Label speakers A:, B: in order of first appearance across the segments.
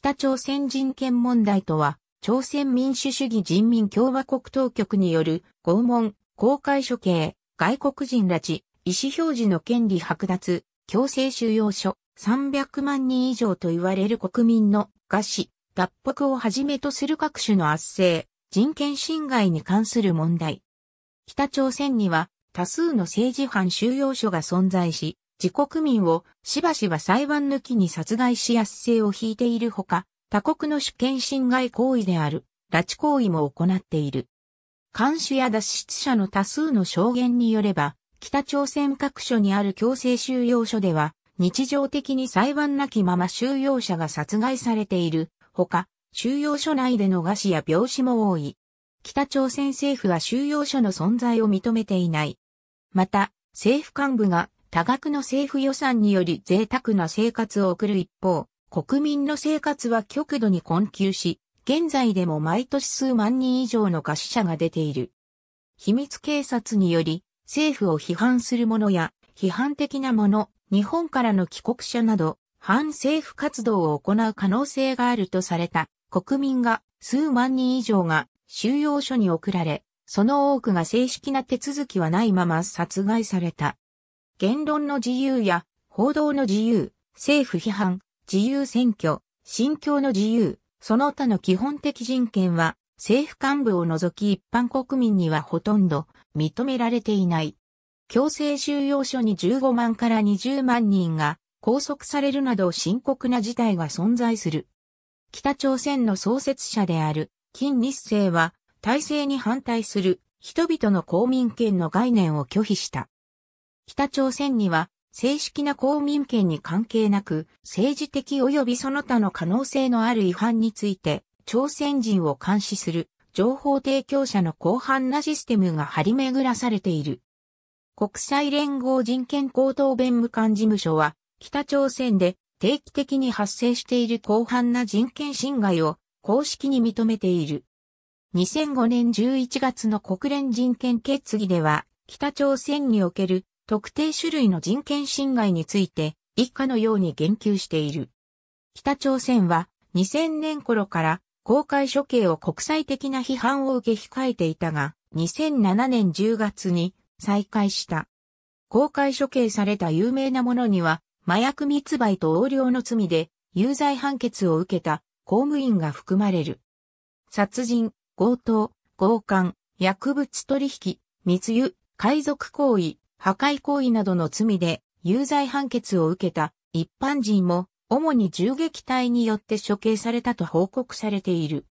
A: 北朝鮮人権問題とは、朝鮮民主主義人民共和国当局による拷問、公開処刑、外国人拉致、意思表示の権利剥奪、強制収容所、300万人以上と言われる国民の餓死、脱北をはじめとする各種の圧政、人権侵害に関する問題。北朝鮮には多数の政治犯収容所が存在し、自国民をしばしば裁判抜きに殺害しやす性を引いているほか、他国の主権侵害行為である、拉致行為も行っている。監視や脱出者の多数の証言によれば、北朝鮮各所にある強制収容所では、日常的に裁判なきまま収容者が殺害されている、ほか、収容所内での餓死や病死も多い。北朝鮮政府は収容所の存在を認めていない。また、政府幹部が多額の政府予算により贅沢な生活を送る一方、国民の生活は極度に困窮し、現在でも毎年数万人以上の餓死者が出ている。秘密警察により、政府を批判する者や、批判的な者、日本からの帰国者など、反政府活動を行う可能性があるとされた国民が数万人以上が収容所に送られ、その多くが正式な手続きはないまま殺害された。言論の自由や報道の自由、政府批判、自由選挙、信教の自由、その他の基本的人権は政府幹部を除き一般国民にはほとんど認められていない。強制収容所に15万から20万人が拘束されるなど深刻な事態が存在する。北朝鮮の創設者である金日成は体制に反対する人々の公民権の概念を拒否した。北朝鮮には正式な公民権に関係なく、政治的及びその他の可能性のある違反について、朝鮮人を監視する情報提供者の広範なシステムが張り巡らされている。国際連合人権高等弁務官事務所は、北朝鮮で定期的に発生している広範な人権侵害を公式に認めている。2005年11月の国連人権決議では、北朝鮮における特定種類の人権侵害について以下のように言及している。北朝鮮は2000年頃から公開処刑を国際的な批判を受け控えていたが、2007年10月に再開した。公開処刑された有名なものには、麻薬密売と横領の罪で有罪判決を受けた公務員が含まれる。殺人、強盗、強姦、薬物取引、密輸、海賊行為、破壊行為などの罪で有罪判決を受けた一般人も主に銃撃隊によって処刑されたと報告されている。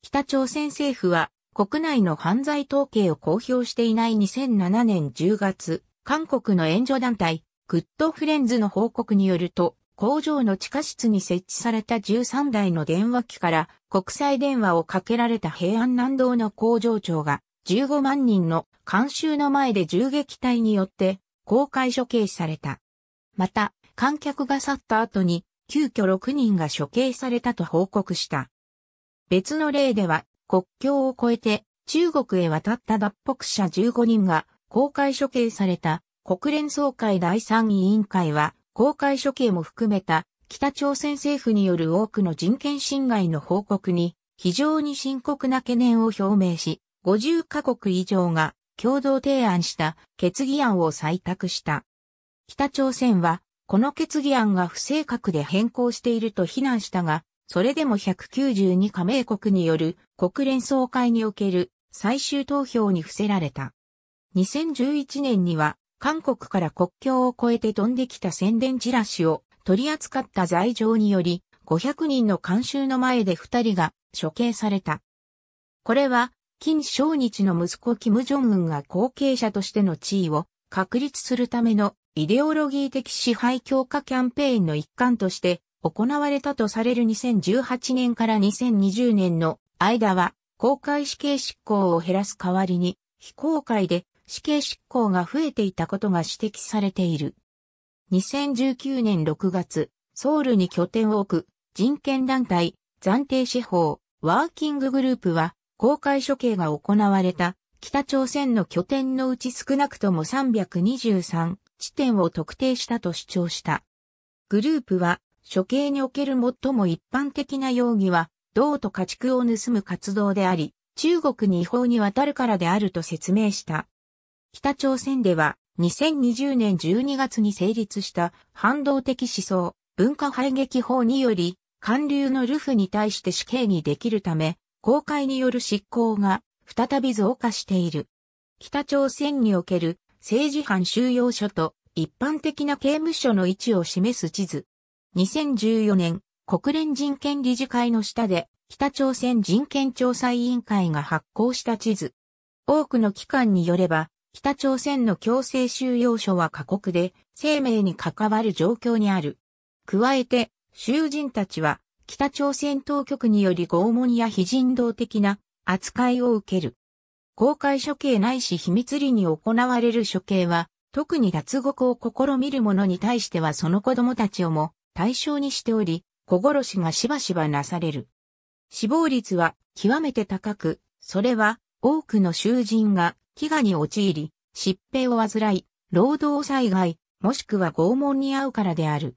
A: 北朝鮮政府は国内の犯罪統計を公表していない2007年10月、韓国の援助団体、グッドフレンズの報告によると、工場の地下室に設置された13台の電話機から国際電話をかけられた平安南道の工場長が15万人の監修の前で銃撃隊によって公開処刑された。また、観客が去った後に、急遽6人が処刑されたと報告した。別の例では、国境を越えて中国へ渡った脱北者15人が公開処刑された国連総会第3委員会は公開処刑も含めた北朝鮮政府による多くの人権侵害の報告に非常に深刻な懸念を表明し、50カ国以上が共同提案した決議案を採択した。北朝鮮は、この決議案が不正確で変更していると非難したが、それでも192加盟国による国連総会における最終投票に伏せられた。2011年には、韓国から国境を越えて飛んできた宣伝チラシを取り扱った罪状により、500人の監修の前で2人が処刑された。これは金正日の息子金正恩が後継者としての地位を確立するためのイデオロギー的支配強化キャンペーンの一環として行われたとされる2018年から2020年の間は公開死刑執行を減らす代わりに非公開で死刑執行が増えていたことが指摘されている。2019年6月、ソウルに拠点を置く人権団体暫定司法ワーキンググループは公開処刑が行われた北朝鮮の拠点のうち少なくとも323地点を特定したと主張した。グループは処刑における最も一般的な容疑は、銅と家畜を盗む活動であり、中国に違法に渡るからであると説明した。北朝鮮では、2020年12月に成立した反動的思想、文化排撃法により、韓流のルフに対して死刑にできるため、公開による執行が再び増加している。北朝鮮における政治犯収容所と一般的な刑務所の位置を示す地図。2014年、国連人権理事会の下で北朝鮮人権調査委員会が発行した地図。多くの機関によれば、北朝鮮の強制収容所は過酷で、生命に関わる状況にある。加えて、囚人たちは北朝鮮当局により拷問や非人道的な扱いを受ける。公開処刑ないし秘密裏に行われる処刑は、特に脱獄を試みる者に対してはその子供たちをも対象にしており、小殺しがしばしばなされる。死亡率は極めて高く、それは多くの囚人が飢餓に陥り、疾病を患い、労働災害、もしくは拷問に遭うからである。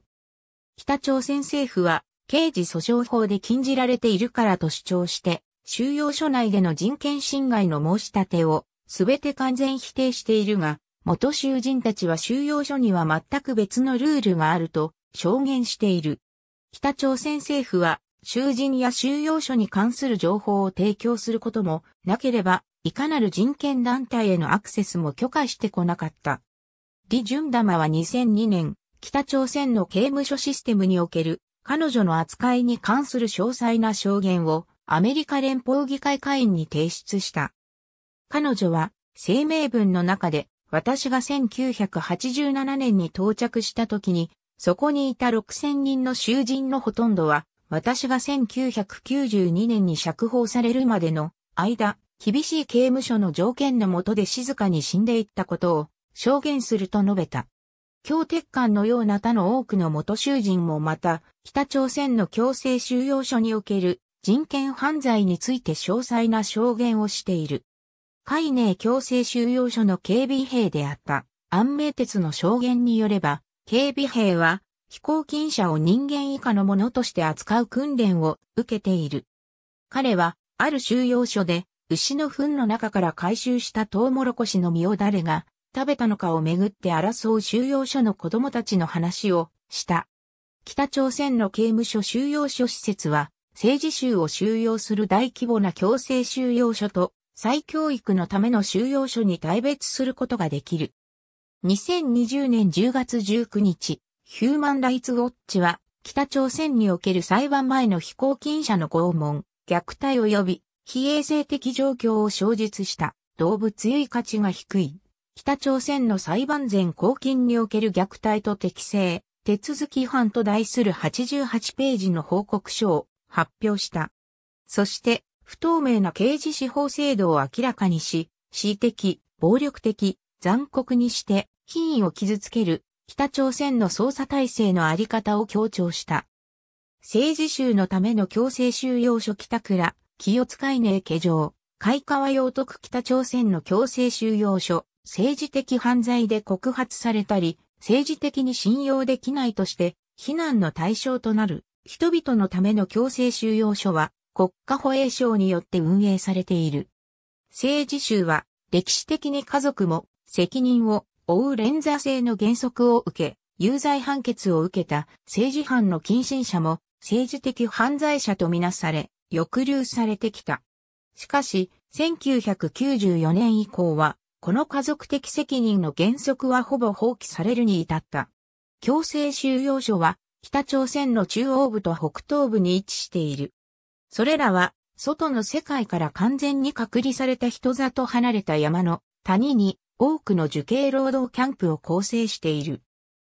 A: 北朝鮮政府は刑事訴訟法で禁じられているからと主張して、収容所内での人権侵害の申し立てを全て完全否定しているが、元囚人たちは収容所には全く別のルールがあると証言している。北朝鮮政府は囚人や収容所に関する情報を提供することもなければ、いかなる人権団体へのアクセスも許可してこなかった。李淳玉は2002年、北朝鮮の刑務所システムにおける彼女の扱いに関する詳細な証言をアメリカ連邦議会会員に提出した。彼女は声明文の中で私が1987年に到着した時にそこにいた6000人の囚人のほとんどは私が1992年に釈放されるまでの間、厳しい刑務所の条件の下で静かに死んでいったことを証言すると述べた。強鉄管のような他の多くの元囚人もまた、北朝鮮の強制収容所における人権犯罪について詳細な証言をしている。海寧強制収容所の警備兵であった安明鉄の証言によれば、警備兵は飛行禁車を人間以下のものとして扱う訓練を受けている。彼はある収容所で牛の糞の中から回収したトウモロコシの実を誰が食べたのかをめぐって争う収容所の子供たちの話をした。北朝鮮の刑務所収容所施設は、政治囚を収容する大規模な強制収容所と、再教育のための収容所に大別することができる。2020年10月19日、ヒューマン・ライツ・ウォッチは、北朝鮮における裁判前の非公勤者の拷問、虐待及び非衛生的状況を承実した動物由い価値が低い。北朝鮮の裁判前公勤における虐待と適正、手続き違反と題する88ページの報告書を発表した。そして、不透明な刑事司法制度を明らかにし、恣意的、暴力的、残酷にして、品位を傷つける、北朝鮮の捜査体制のあり方を強調した。政治集のための強制収容所北倉、清使いねえ家上、海川洋徳北朝鮮の強制収容所、政治的犯罪で告発されたり、政治的に信用できないとして、非難の対象となる人々のための強制収容所は国家保衛省によって運営されている。政治集は歴史的に家族も責任を負う連座制の原則を受け、有罪判決を受けた政治犯の近親者も政治的犯罪者とみなされ、抑留されてきた。しかし、1994年以降はこの家族的責任の原則はほぼ放棄されるに至った。強制収容所は北朝鮮の中央部と北東部に位置している。それらは外の世界から完全に隔離された人里離れた山の谷に多くの受刑労働キャンプを構成している。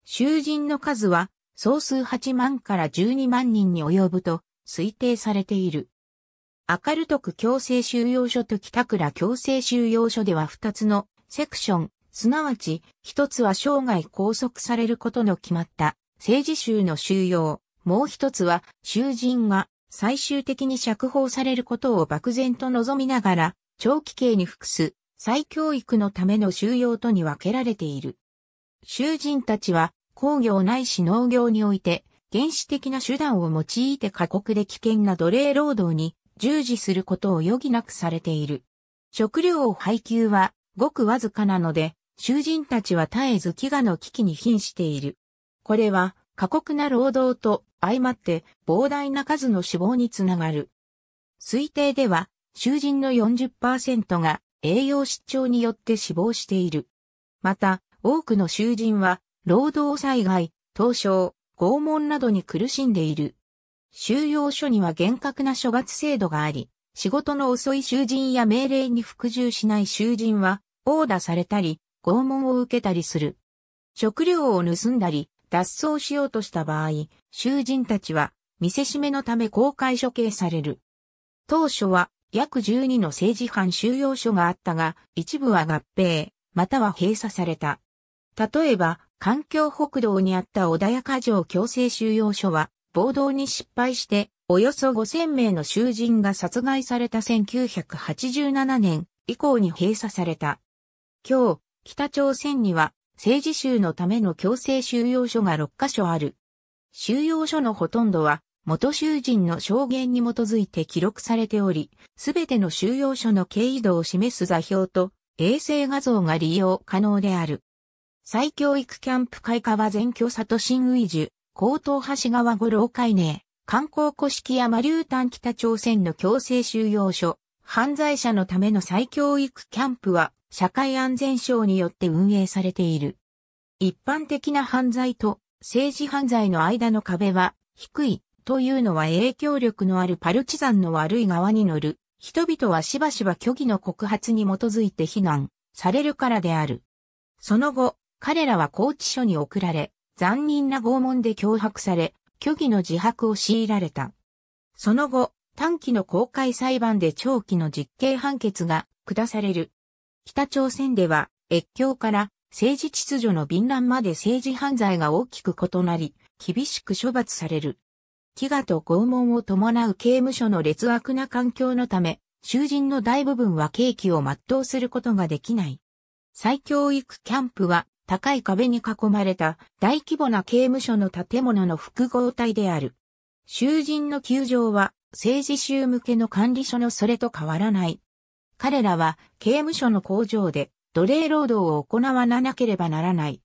A: 囚人の数は総数8万から12万人に及ぶと推定されている。明るトク強制収容所と北倉強制収容所では2つのセクション、すなわち、1つは生涯拘束されることの決まった政治囚の収容、もう1つは囚人が最終的に釈放されることを漠然と望みながら、長期刑に服す再教育のための収容とに分けられている。囚人たちは工業ないし農業において原始的な手段を用いて過酷で危険な奴隷労働に従事することを余儀なくされている。食料を配給はごくわずかなので、囚人たちは絶えず飢餓の危機に瀕している。これは過酷な労働と相まって膨大な数の死亡につながる。推定では、囚人の40%が栄養失調によって死亡している。また、多くの囚人は、労働災害、凍傷、拷問などに苦しんでいる。収容所には厳格な処罰制度があり、仕事の遅い囚人や命令に服従しない囚人は、殴打されたり、拷問を受けたりする。食料を盗んだり、脱走しようとした場合、囚人たちは、見せしめのため公開処刑される。当初は、約12の政治犯収容所があったが、一部は合併、または閉鎖された。例えば、環境北道にあった穏やか城強制収容所は、暴動に失敗して、およそ5000名の囚人が殺害された1987年以降に閉鎖された。今日、北朝鮮には政治囚のための強制収容所が6カ所ある。収容所のほとんどは元囚人の証言に基づいて記録されており、すべての収容所の経緯度を示す座標と衛星画像が利用可能である。再教育キャンプ開花は全教佐と新ウイジュ、高等橋川五郎海寧、観光古式山竜丹北朝鮮の強制収容所、犯罪者のための再教育キャンプは、社会安全省によって運営されている。一般的な犯罪と政治犯罪の間の壁は低いというのは影響力のあるパルチザンの悪い側に乗る。人々はしばしば虚偽の告発に基づいて非難されるからである。その後、彼らは拘置所に送られ、残忍な拷問で脅迫され、虚偽の自白を強いられた。その後、短期の公開裁判で長期の実刑判決が下される。北朝鮮では、越境から政治秩序の便乱まで政治犯罪が大きく異なり、厳しく処罰される。飢餓と拷問を伴う刑務所の劣悪な環境のため、囚人の大部分は刑期を全うすることができない。最教育キャンプは高い壁に囲まれた大規模な刑務所の建物の複合体である。囚人の球場は政治囚向けの管理所のそれと変わらない。彼らは刑務所の工場で奴隷労働を行わなければならない。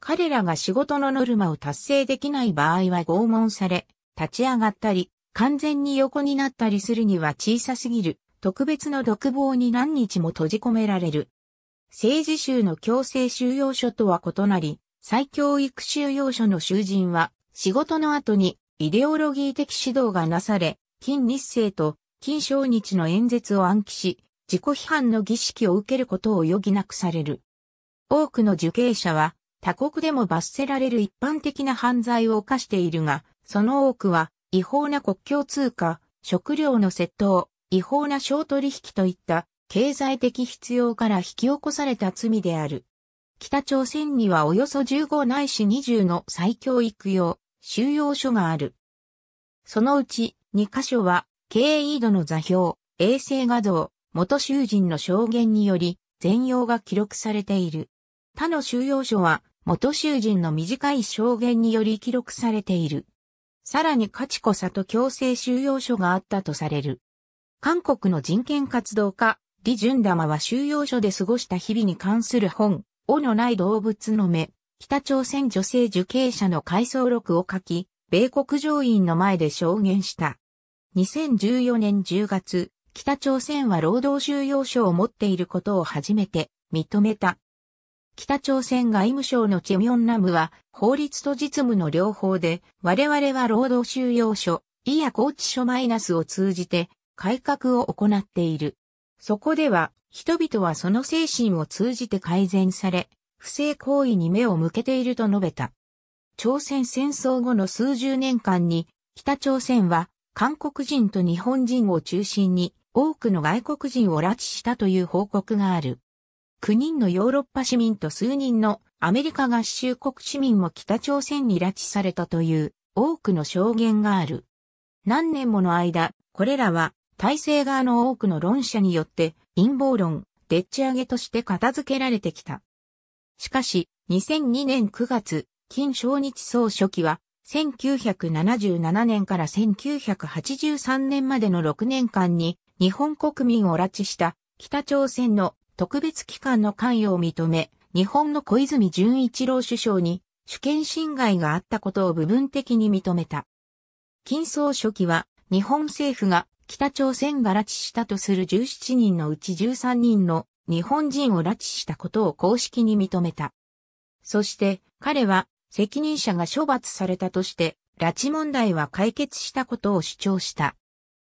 A: 彼らが仕事のノルマを達成できない場合は拷問され、立ち上がったり、完全に横になったりするには小さすぎる、特別の独房に何日も閉じ込められる。政治州の強制収容所とは異なり、再教育収容所の囚人は、仕事の後にイデオロギー的指導がなされ、金日成と金正日の演説を暗記し、自己批判の儀式を受けることを余儀なくされる。多くの受刑者は、他国でも罰せられる一般的な犯罪を犯しているが、その多くは違法な国境通貨、食料の窃盗、違法な商取引といった経済的必要から引き起こされた罪である。北朝鮮にはおよそ15ないし20の再教育用、収容所がある。そのうち2箇所は、経緯度の座標、衛星画像、元囚人の証言により、全容が記録されている。他の収容所は、元囚人の短い証言により記録されている。さらにカチコ里強制収容所があったとされる。韓国の人権活動家、李淳玉は収容所で過ごした日々に関する本、尾のない動物の目、北朝鮮女性受刑者の回想録を書き、米国上院の前で証言した。2014年10月、北朝鮮は労働収容所を持っていることを初めて認めた。北朝鮮外務省のチェミョンナムは法律と実務の両方で我々は労働収容所、いや拘置所マイナスを通じて改革を行っている。そこでは、人々はその精神を通じて改善され、不正行為に目を向けていると述べた。朝鮮戦争後の数十年間に、北朝鮮は、韓国人と日本人を中心に、多くの外国人を拉致したという報告がある。9人のヨーロッパ市民と数人のアメリカ合衆国市民も北朝鮮に拉致されたという多くの証言がある。何年もの間、これらは体制側の多くの論者によって陰謀論、でっち上げとして片付けられてきた。しかし、2002年9月、金正日総書記は、1977年から1983年までの6年間に、日本国民を拉致した北朝鮮の特別機関の関与を認め、日本の小泉純一郎首相に主権侵害があったことを部分的に認めた。金総書記は日本政府が北朝鮮が拉致したとする17人のうち13人の日本人を拉致したことを公式に認めた。そして彼は責任者が処罰されたとして拉致問題は解決したことを主張した。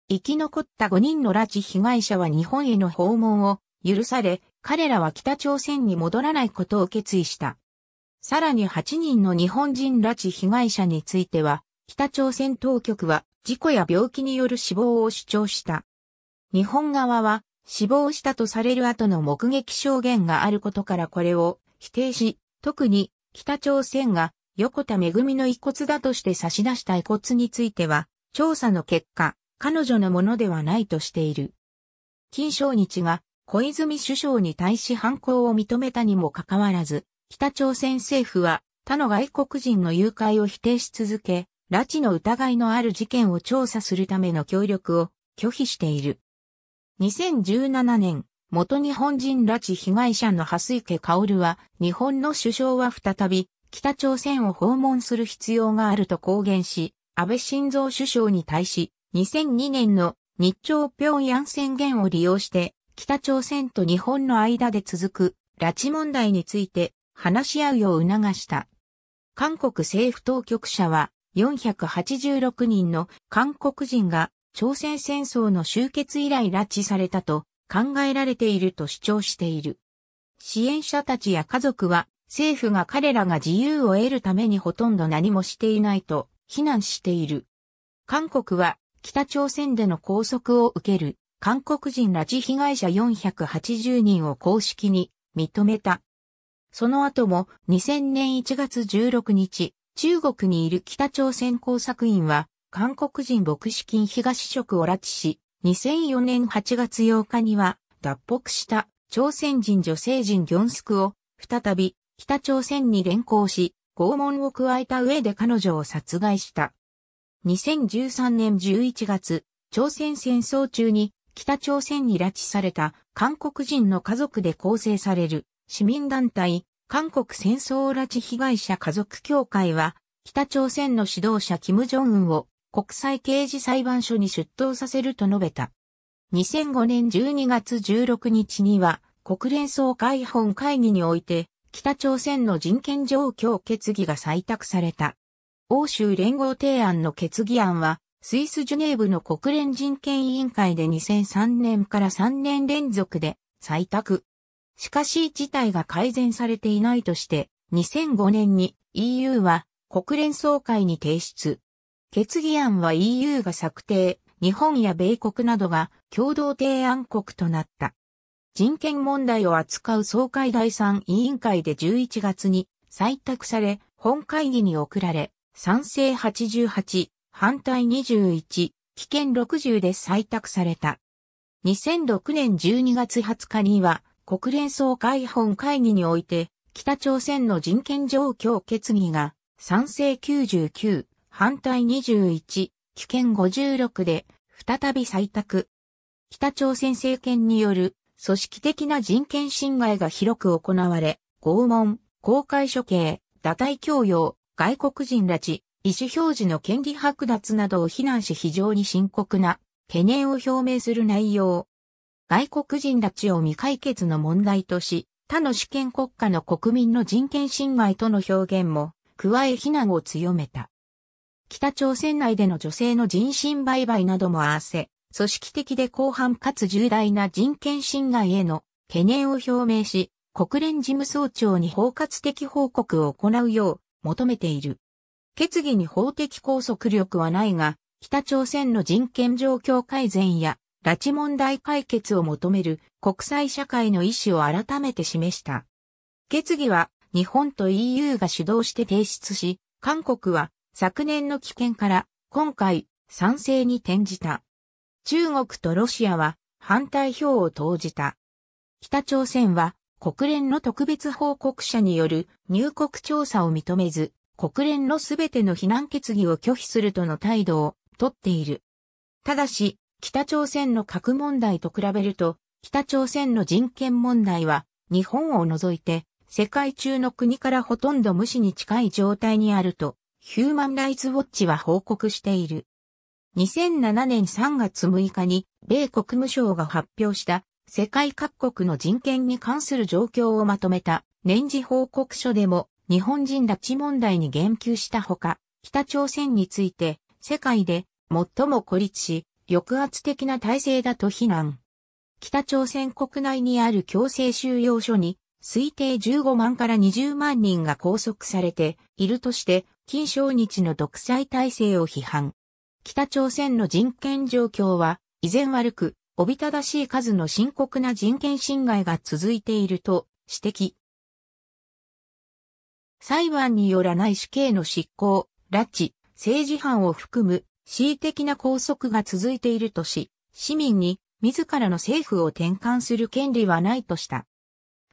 A: 生き残った5人の拉致被害者は日本への訪問を許され、彼らは北朝鮮に戻らないことを決意した。さらに8人の日本人拉致被害者については、北朝鮮当局は事故や病気による死亡を主張した。日本側は死亡したとされる後の目撃証言があることからこれを否定し、特に北朝鮮が横田めぐみの遺骨だとして差し出した遺骨については、調査の結果、彼女のものではないとしている。金正日が小泉首相に対し犯行を認めたにもかかわらず、北朝鮮政府は他の外国人の誘拐を否定し続け、拉致の疑いのある事件を調査するための協力を拒否している。2017年、元日本人拉致被害者の蓮池薫は、日本の首相は再び、北朝鮮を訪問する必要があると公言し、安倍晋三首相に対し、2002年の日朝平壌宣言を利用して、北朝鮮と日本の間で続く拉致問題について話し合うよう促した。韓国政府当局者は486人の韓国人が朝鮮戦争の終結以来拉致されたと考えられていると主張している。支援者たちや家族は政府が彼らが自由を得るためにほとんど何もしていないと非難している。韓国は北朝鮮での拘束を受ける韓国人拉致被害者480人を公式に認めた。その後も2000年1月16日、中国にいる北朝鮮工作員は、韓国人牧師金東職を拉致し、2004年8月8日には、脱北した朝鮮人女性人ギョンスクを、再び北朝鮮に連行し、拷問を加えた上で彼女を殺害した。2013年11月、朝鮮戦争中に北朝鮮に拉致された韓国人の家族で構成される市民団体韓国戦争拉致被害者家族協会は、北朝鮮の指導者金正恩を国際刑事裁判所に出頭させると述べた。2005年12月16日には、国連総会本会議において、北朝鮮の人権状況決議が採択された。欧州連合提案の決議案は、スイス・ジュネーブの国連人権委員会で2003年から3年連続で採択。しかし事態が改善されていないとして、2005年に EU は国連総会に提出。決議案は EU が策定、日本や米国などが共同提案国となった。人権問題を扱う総会第3委員会で11月に採択され、本会議に送られ、賛成88、反対21、危険60で採択された。2006年12月20日には、国連総会本会議において、北朝鮮の人権状況決議が、賛成99、反対21、棄権56で、再び採択。北朝鮮政権による、組織的な人権侵害が広く行われ、拷問、公開処刑、打退強要、外国人拉致、意思表示の権利剥奪などを非難し非常に深刻な懸念を表明する内容外国人拉致を未解決の問題とし、他の主権国家の国民の人権侵害との表現も加え非難を強めた。北朝鮮内での女性の人身売買なども合わせ、組織的で広範かつ重大な人権侵害への懸念を表明し、国連事務総長に包括的報告を行うよう求めている。決議に法的拘束力はないが、北朝鮮の人権状況改善や拉致問題解決を求める国際社会の意思を改めて示した。決議は日本と EU が主導して提出し、韓国は昨年の危険から今回賛成に転じた。中国とロシアは反対票を投じた。北朝鮮は国連の特別報告者による入国調査を認めず、国連のすべての非難決議を拒否するとの態度をとっている。ただし、北朝鮮の核問題と比べると、北朝鮮の人権問題は、日本を除いて、世界中の国からほとんど無視に近い状態にあると、ヒューマンライツウォッチは報告している。2007年3月6日に、米国務省が発表した世界各国の人権に関する状況をまとめた年次報告書でも日本人拉致問題に言及したほか、北朝鮮について世界で最も孤立し、抑圧的な体制だと非難。北朝鮮国内にある強制収容所に推定15万から20万人が拘束されているとして、金正日の独裁体制を批判。北朝鮮の人権状況は依然悪く、おびただしい数の深刻な人権侵害が続いていると指摘。裁判によらない死刑の執行、拉致、政治犯を含む恣意的な拘束が続いているとし、市民に自らの政府を転換する権利はないとした。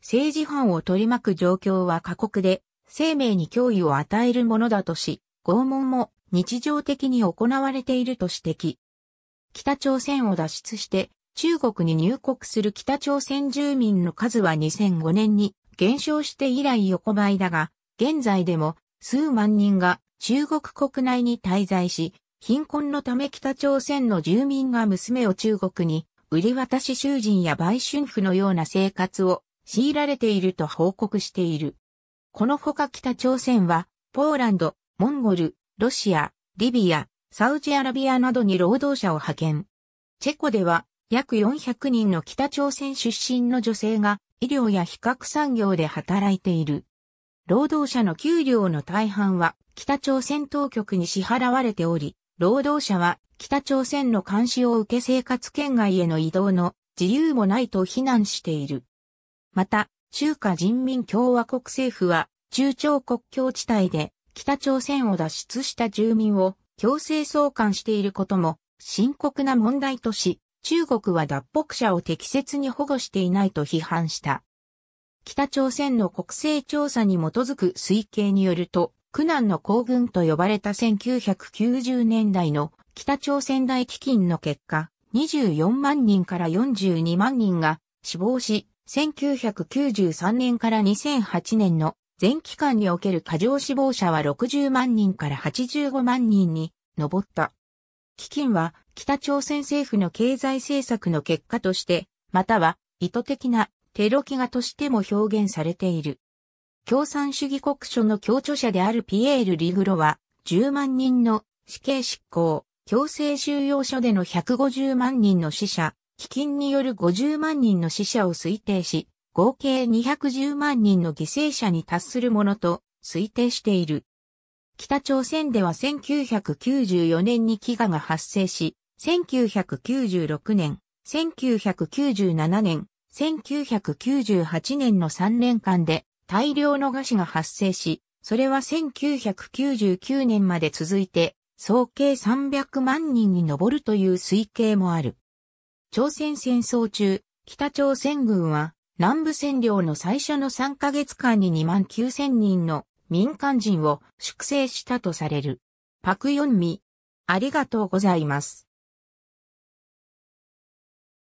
A: 政治犯を取り巻く状況は過酷で、生命に脅威を与えるものだとし、拷問も日常的に行われていると指摘。北朝鮮を脱出して中国に入国する北朝鮮住民の数は2005年に減少して以来横ばいだが、現在でも数万人が中国国内に滞在し、貧困のため北朝鮮の住民が娘を中国に、売り渡し囚人や売春婦のような生活を強いられていると報告している。このほか北朝鮮は、ポーランド、モンゴル、ロシア、リビア、サウジアラビアなどに労働者を派遣。チェコでは、約400人の北朝鮮出身の女性が、医療や比較産業で働いている。労働者の給料の大半は、北朝鮮当局に支払われており、労働者は北朝鮮の監視を受け生活圏外への移動の自由もないと非難している。また、中華人民共和国政府は中朝国境地帯で北朝鮮を脱出した住民を強制送還していることも深刻な問題とし、中国は脱北者を適切に保護していないと批判した。北朝鮮の国勢調査に基づく推計によると、苦難の行軍と呼ばれた1990年代の北朝鮮大飢饉の結果、24万人から42万人が死亡し、1993年から2008年の全期間における過剰死亡者は60万人から85万人に上った。基金は北朝鮮政府の経済政策の結果として、または意図的なテロ飢がとしても表現されている。共産主義国書の共著者であるピエール・リグロは、10万人の死刑執行、強制収容所での150万人の死者、飢饉による50万人の死者を推定し、合計210万人の犠牲者に達するものと推定している。北朝鮮では1994年に飢餓が発生し、1996年、1997年、1998年の3年間で大量の餓死が発生し、それは1999年まで続いて、総計300万人に上るという推計もある。朝鮮戦争中、北朝鮮軍は南部占領の最初の3ヶ月間に2万9000人の民間人を粛清したとされる。パクヨンミ、ありがとうございます。